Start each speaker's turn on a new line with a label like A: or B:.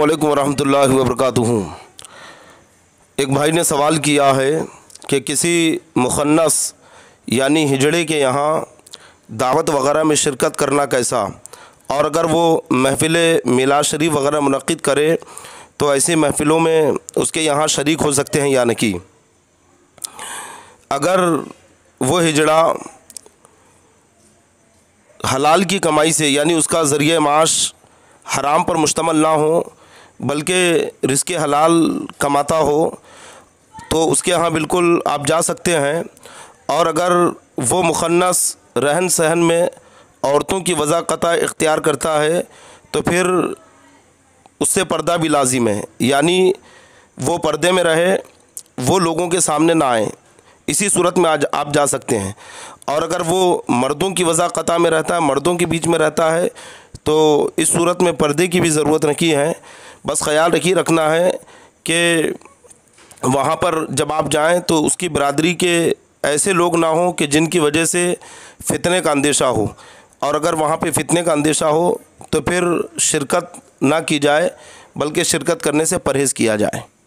A: अल्लाम वरहमल वबरक एक भाई ने सवाल किया है कि किसी मुखन्नस यानी हिजड़े के यहाँ दावत वगैरह में शिरकत करना कैसा और अगर वो महफिल मिला शरीफ वगैरह मनद करे तो ऐसी महफ़िलों में उसके यहाँ शरीक हो सकते हैं या नहीं अगर वो हिजड़ा हलाल की कमाई से यानी उसका ज़रिए माश हराम पर मुश्तमल ना हो बल्कि रिस्क हलाल कमाता हो तो उसके यहाँ बिल्कुल आप जा सकते हैं और अगर वो मुखन्नस रहन सहन में औरतों की वजाक़त इख्तियार करता है तो फिर उससे पर्दा भी लाजिम है यानी वो पर्दे में रहे वो लोगों के सामने ना आए इसी सूरत में आज आप जा सकते हैं और अगर वो मर्दों की वजाक़त में रहता है मर्दों के बीच में रहता है तो इस सूरत में पर्दे की भी ज़रूरत रखी है बस ख्याल रखिए रखना है कि वहाँ पर जब आप जाएँ तो उसकी बरदरी के ऐसे लोग ना हों कि जिनकी वजह से फितने का अंदेशा हो और अगर वहाँ पे फितने का अंदेशा हो तो फिर शिरकत ना की जाए बल्कि शिरकत करने से परहेज़ किया जाए